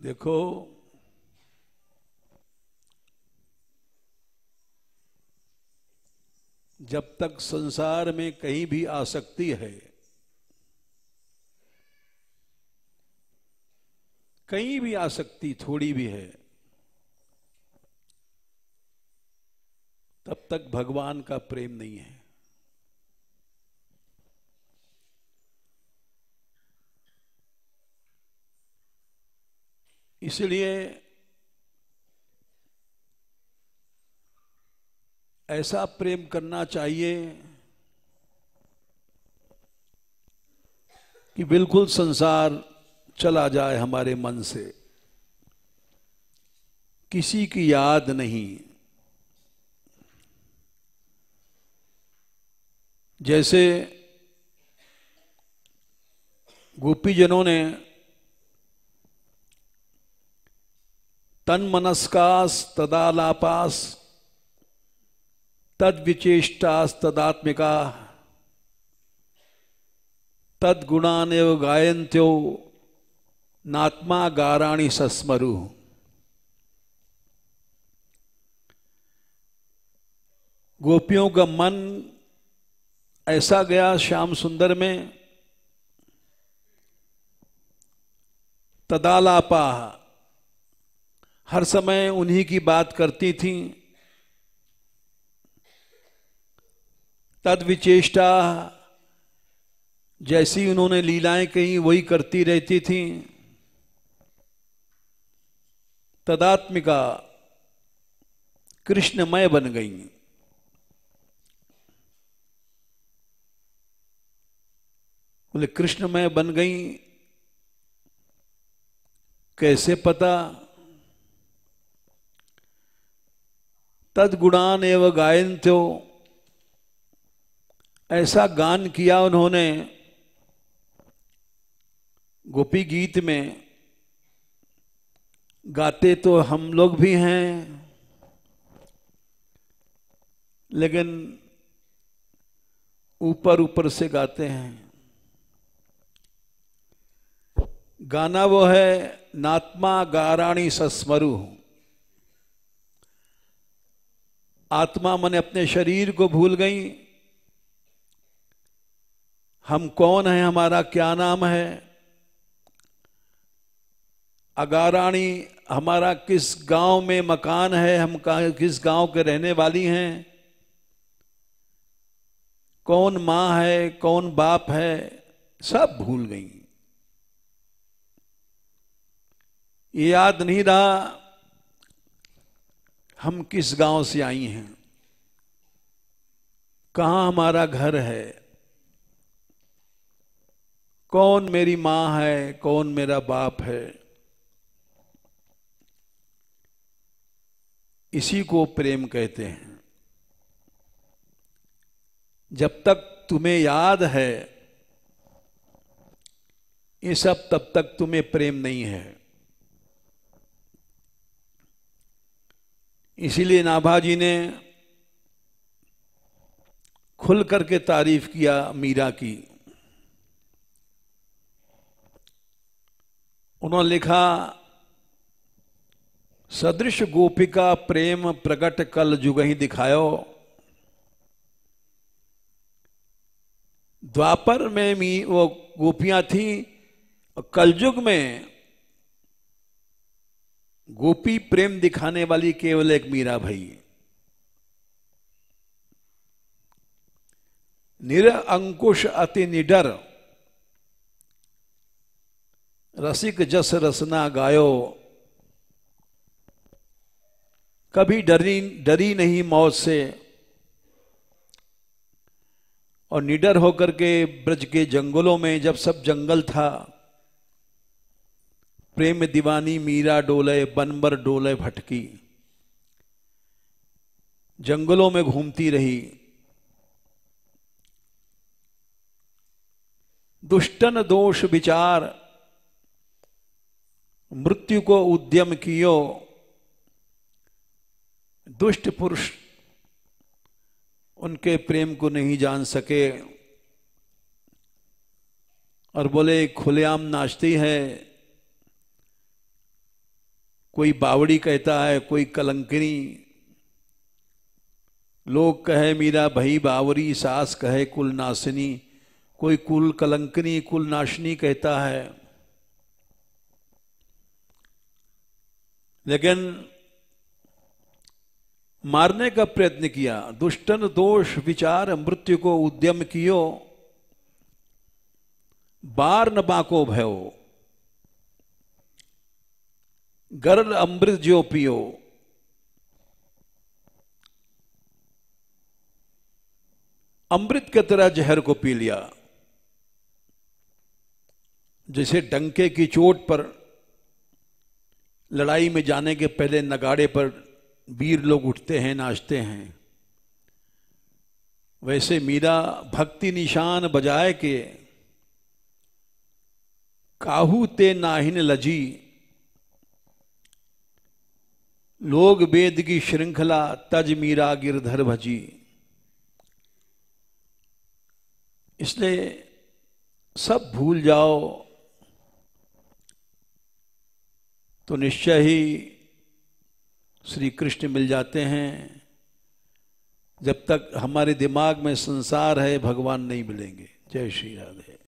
देखो जब तक संसार में कहीं भी आसक्ति है कहीं भी आसक्ति थोड़ी भी है तब तक भगवान का प्रेम नहीं है इसलिए ऐसा प्रेम करना चाहिए कि बिल्कुल संसार चला जाए हमारे मन से किसी की याद नहीं जैसे गोपीजनों ने तन मनस्कास तदालापास तद विचेष्टास तदात्मिका तद एव गायंत्यो नात्मा गाराणी सस्मरु गोपियों का मन ऐसा गया श्याम सुंदर में तदालापा हर समय उन्हीं की बात करती थी तद विचेष्टा जैसी उन्होंने लीलाएं कही वही करती रहती थी तदात्मिका कृष्णमय बन गई बोले कृष्णमय बन गई कैसे पता तद गुणान एवं गायन त्यो ऐसा गान किया उन्होंने गोपी गीत में गाते तो हम लोग भी हैं लेकिन ऊपर ऊपर से गाते हैं गाना वो है नात्मा गाराणी सस्मरु आत्मा मन अपने शरीर को भूल गई हम कौन है हमारा क्या नाम है अगाराणी हमारा किस गांव में मकान है हम किस गांव के रहने वाली हैं कौन माँ है कौन बाप है सब भूल गई ये याद नहीं रहा हम किस गांव से आई हैं कहाँ हमारा घर है कौन मेरी मां है कौन मेरा बाप है इसी को प्रेम कहते हैं जब तक तुम्हें याद है ये सब तब तक तुम्हें प्रेम नहीं है इसीलिए नाभाजी ने खुल करके तारीफ किया मीरा की उन्होंने लिखा सदृश गोपिका प्रेम प्रकट कल जुग ही दिखायो द्वापर में मी वो गोपियां थी और कलयुग में गोपी प्रेम दिखाने वाली केवल एक मीरा भाई है निर अंकुश अति निडर रसिक जस रसना गायो कभी डरी डरी नहीं मौत से और निडर होकर के ब्रज के जंगलों में जब सब जंगल था प्रेम दीवानी मीरा डोले बनबर डोले भटकी जंगलों में घूमती रही दुष्टन दोष विचार मृत्यु को उद्यम कियो दुष्ट पुरुष उनके प्रेम को नहीं जान सके और बोले खुलेआम नाचती है कोई बावड़ी कहता है कोई कलंकनी लोग कहे मीरा भई बावरी सास कहे कुल नाशनी कोई कुल कलंकनी कुल नाशनी कहता है लेकिन मारने का प्रयत्न किया दुष्टन दोष विचार मृत्यु को उद्यम कियो बार न बाको भयो गर्ल अमृत जो पियो अमृत के तरह जहर को पी लिया जैसे डंके की चोट पर लड़ाई में जाने के पहले नगाड़े पर वीर लोग उठते हैं नाचते हैं वैसे मीरा भक्ति निशान बजाए के काहू ते नाहिन लजी लोग वेद की श्रृंखला तज मीरा गिरधर भजी इसलिए सब भूल जाओ तो निश्चय ही श्री कृष्ण मिल जाते हैं जब तक हमारे दिमाग में संसार है भगवान नहीं मिलेंगे जय श्री राधे